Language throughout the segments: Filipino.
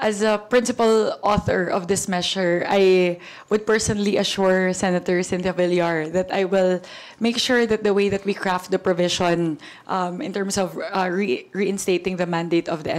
As a principal author of this measure, I would personally assure Senator Cynthia Villar that I will make sure that the way that we craft the provision um, in terms of uh, re reinstating the mandate of the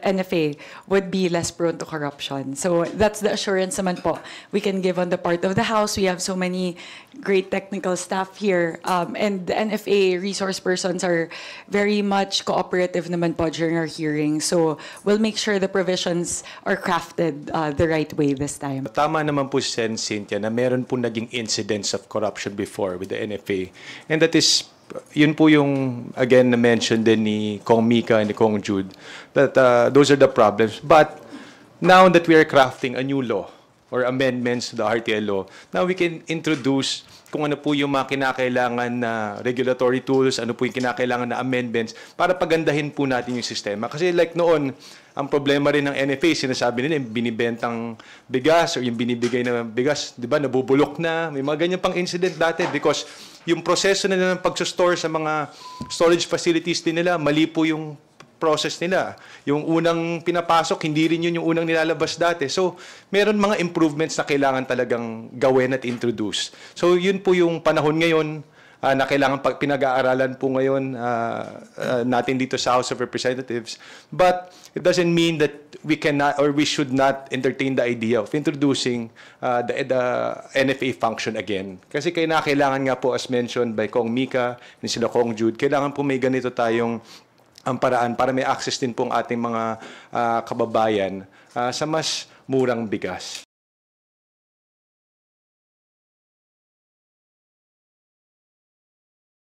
NFA uh, would be less prone to corruption. So that's the assurance naman po we can give on the part of the House. We have so many great technical staff here. Um, and the NFA resource persons are very much cooperative naman po during our hearing. So we'll make sure the provisions are crafted uh, the right way this time. Tama naman po, Sen Cynthia, na meron po naging incidents of corruption before with the NFA. And that is yun po yung again na mention din ni Kong Mika and ni Kong Jude that uh, those are the problems but now that we are crafting a new law or amendments to the RTL law Now we can introduce kung ano po yung mga kinakailangan na regulatory tools, ano po yung kinakailangan na amendments para pagandahin po natin yung sistema. Kasi like noon, ang problema rin ng NFA, sinasabi nila yung binibentang bigas or yung binibigay na bigas, di ba, nabubulok na. May mga ganyan pang incident dati because yung proseso nila ng pagsustore sa mga storage facilities din nila, mali po yung process nila. Yung unang pinapasok, hindi rin yun yung unang nilalabas dati. So, meron mga improvements na kailangan talagang gawin at introduce. So, yun po yung panahon ngayon uh, na kailangan pag pinag-aaralan po ngayon uh, uh, natin dito sa House of Representatives. But it doesn't mean that we cannot or we should not entertain the idea of introducing uh, the, the NFA function again. Kasi kailangan nga po as mentioned by Kong Mika ni sila Kong Jude, kailangan po may ganito tayong ang paraan para may access din pong ating mga uh, kababayan uh, sa mas murang bigas.